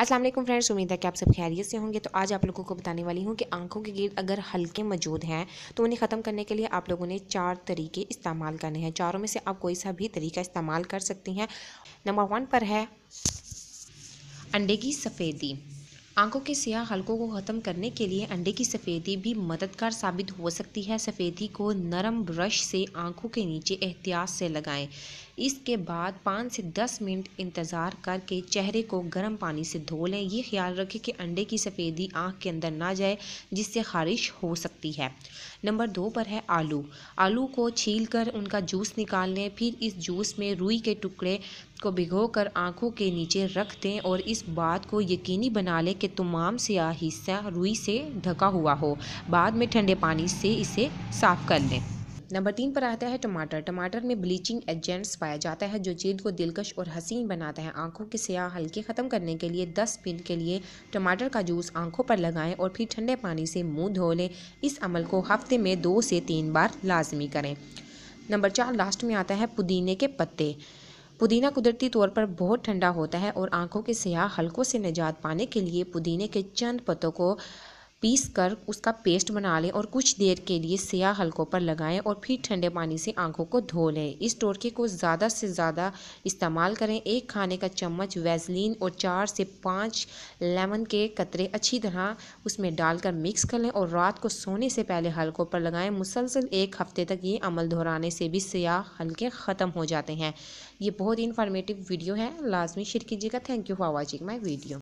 Aslam friends उम्मीद है कि आप सब खैरियत से होंगे तो आज आप लोगों को बताने वाली हूँ कि आंखों के गिर्द अगर हल्के मौजूद हैं तो उन्हें ख़त्म करने के लिए आप लोगों ने चार तरीके इस्तेमाल करने हैं चारों में से आप कोई सा भी तरीका इस्तेमाल कर सकती हैं नंबर वन पर है अंडे की सफ़ेदी आंखों के सियाह हल्कों को ख़त्म करने के लिए अंडे की सफ़ेदी भी मददगार साबित हो सकती है सफ़ेदी को नरम ब्रश से आंखों के नीचे एहतियात से लगाएं इसके बाद पाँच से दस मिनट इंतज़ार करके चेहरे को गर्म पानी से धो लें ये ख्याल रखें कि अंडे की सफ़ेदी आँख के अंदर ना जाए जिससे ख़ारिश हो सकती है नंबर दो पर है आलू आलू को छील कर उनका जूस निकाल लें फिर इस जूस में रुई के टुकड़े को भिगो कर आँखों के नीचे रख दें और इस बात को यकीनी बना लें कि तमाम स्याह हिस्सा रुई से ढका हुआ हो बाद में ठंडे पानी से इसे साफ़ कर लें नंबर तीन पर आता है टमाटर टमाटर में ब्लीचिंग एजेंट्स पाया जाता है जो जल्द को दिलकश और हसीन बनाता है आंखों की सयाह हल्के ख़त्म करने के लिए दस मिनट के लिए टमाटर का जूस आंखों पर लगाएं और फिर ठंडे पानी से मुंह धो लें इस अमल को हफ्ते में दो से तीन बार लाजमी करें नंबर चार लास्ट में आता है पुदीने के पत्ते पुदीना कुदरती तौर पर बहुत ठंडा होता है और आंखों के सयाह हल्कों से निजात पाने के लिए पुदीने के चंद पत्तों को पीस कर उसका पेस्ट बना लें और कुछ देर के लिए स्याह हल्कों पर लगाएं और फिर ठंडे पानी से आंखों को धो लें इस टोटके को ज़्यादा से ज़्यादा इस्तेमाल करें एक खाने का चम्मच वेजलिन और चार से पाँच लेमन के कतरे अच्छी तरह उसमें डालकर मिक्स कर लें और रात को सोने से पहले हल्कों पर लगाएं मुसलसल एक हफ़्ते तक ये अमल दोहराने से भी सयाह हल्के ख़त्म हो जाते हैं ये बहुत ही इन्फॉर्मेटिव वीडियो है लाजमी शेयर कीजिएगा thank you for watching my video